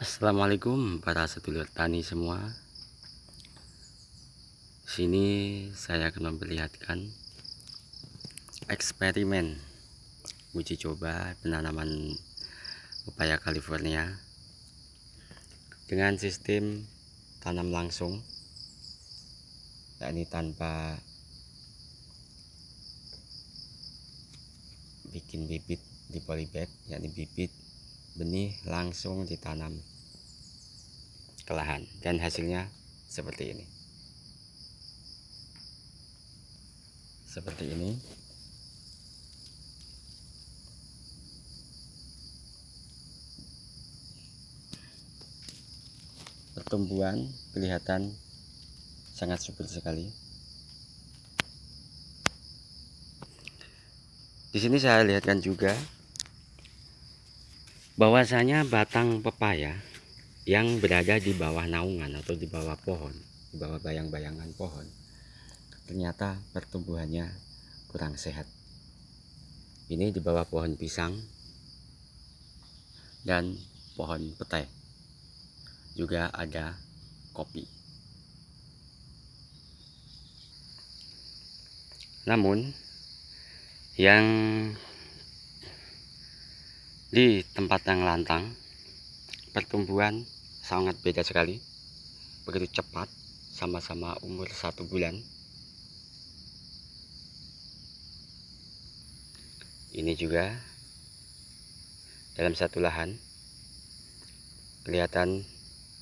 Assalamualaikum para sedulur tani semua. Sini saya akan memperlihatkan eksperimen uji coba penanaman pepaya California dengan sistem tanam langsung yakni tanpa bikin bibit di polybag yakni bibit benih langsung ditanam ke lahan dan hasilnya seperti ini seperti ini pertumbuhan kelihatan sangat subur sekali di sini saya lihatkan juga bahwasanya batang pepaya yang berada di bawah naungan atau di bawah pohon, di bawah bayang-bayangan pohon, ternyata pertumbuhannya kurang sehat. Ini di bawah pohon pisang dan pohon petai. Juga ada kopi. Namun yang di tempat yang lantang pertumbuhan sangat beda sekali begitu cepat sama-sama umur satu bulan ini juga dalam satu lahan kelihatan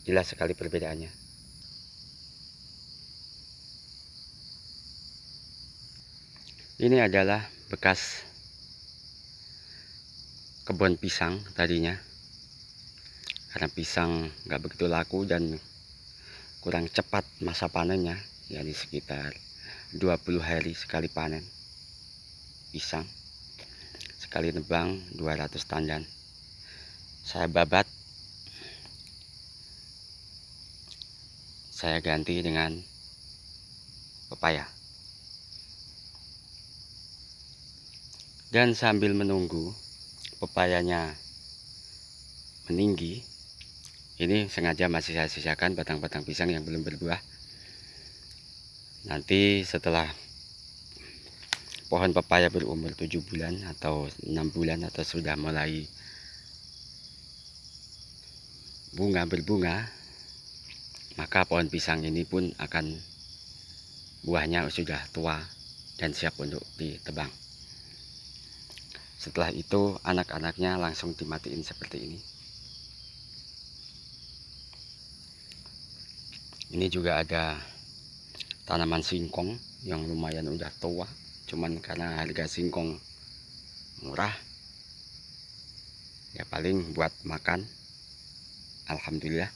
jelas sekali perbedaannya ini adalah bekas kebun pisang tadinya karena pisang nggak begitu laku dan kurang cepat masa panennya yakni sekitar 20 hari sekali panen pisang sekali nebang 200 tandan saya babat saya ganti dengan pepaya dan sambil menunggu pepayanya meninggi ini sengaja masih saya sisakan batang-batang pisang yang belum berbuah nanti setelah pohon pepaya berumur 7 bulan atau 6 bulan atau sudah mulai bunga berbunga maka pohon pisang ini pun akan buahnya sudah tua dan siap untuk ditebang setelah itu anak-anaknya langsung dimatiin seperti ini. Ini juga ada tanaman singkong yang lumayan udah tua, cuman karena harga singkong murah ya paling buat makan. Alhamdulillah.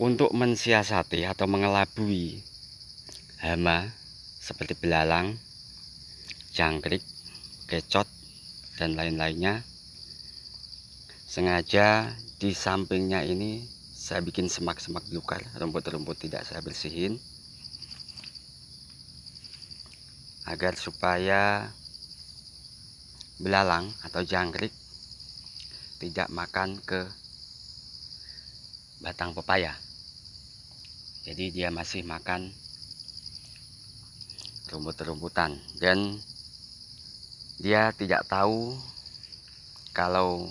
untuk mensiasati atau mengelabui hama seperti belalang, jangkrik, kecot, dan lain-lainnya. Sengaja di sampingnya ini saya bikin semak-semak belukar, rumput-rumput tidak saya bersihin. Agar supaya belalang atau jangkrik tidak makan ke batang pepaya. Jadi dia masih makan rumput-rumputan dan dia tidak tahu kalau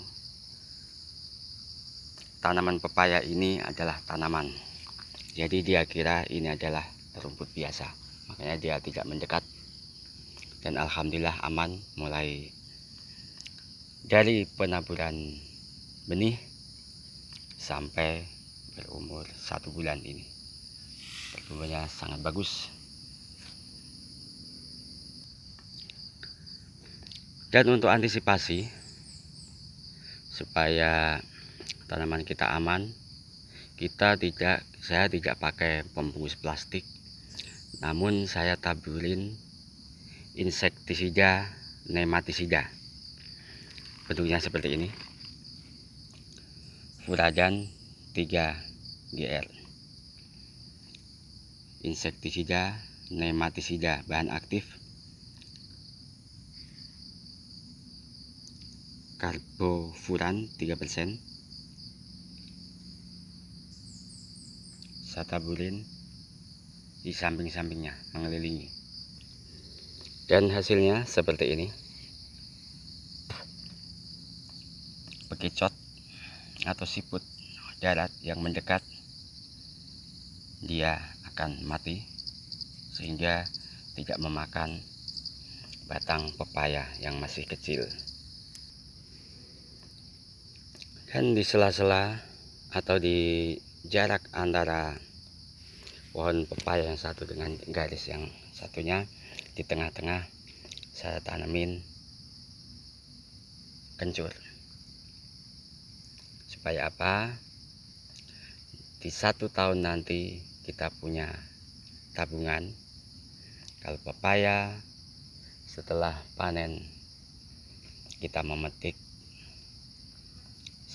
tanaman pepaya ini adalah tanaman jadi dia kira ini adalah rumput biasa makanya dia tidak mendekat dan Alhamdulillah aman mulai dari penaburan benih sampai berumur satu bulan ini pertumbuhannya sangat bagus dan untuk antisipasi supaya tanaman kita aman kita tidak saya tidak pakai pembungkus plastik namun saya taburin insektisida nematisida bentuknya seperti ini furajan 3 GR insektisida nematisida bahan aktif karbofuran 3% sataburin di samping-sampingnya mengelilingi dan hasilnya seperti ini bekicot atau siput darat yang mendekat dia akan mati sehingga tidak memakan batang pepaya yang masih kecil dan di sela-sela atau di jarak antara pohon pepaya yang satu dengan garis yang satunya di tengah-tengah saya tanamin kencur supaya apa di satu tahun nanti kita punya tabungan kalau pepaya setelah panen kita memetik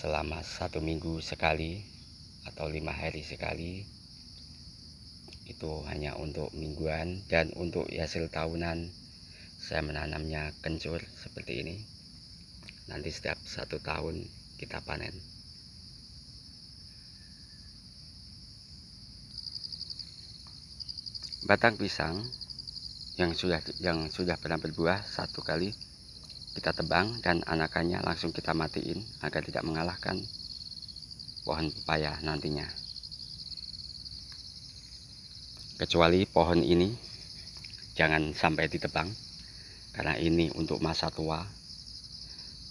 selama satu minggu sekali atau lima hari sekali itu hanya untuk mingguan dan untuk hasil tahunan saya menanamnya kencur seperti ini nanti setiap satu tahun kita panen batang pisang yang sudah yang sudah pernah berbuah satu kali kita tebang dan anakannya langsung kita matiin agar tidak mengalahkan pohon pepaya nantinya kecuali pohon ini jangan sampai ditebang karena ini untuk masa tua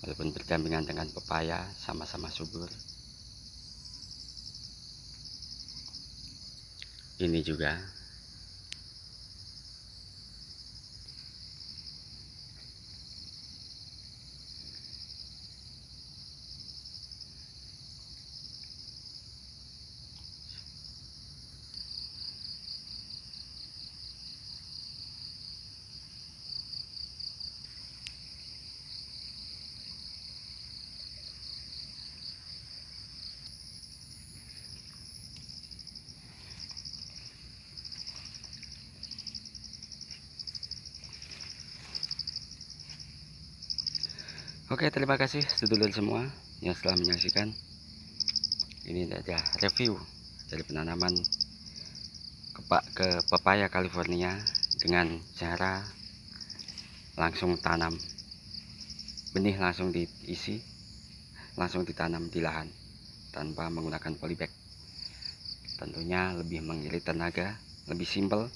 walaupun berdampingan dengan pepaya sama-sama subur ini juga Oke terima kasih sedulur semua yang telah menyaksikan ini saja review dari penanaman kepa ke pepaya California dengan cara langsung tanam benih langsung diisi langsung ditanam di lahan tanpa menggunakan polybag tentunya lebih mengirit tenaga lebih simpel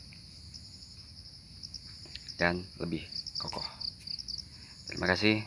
dan lebih kokoh terima kasih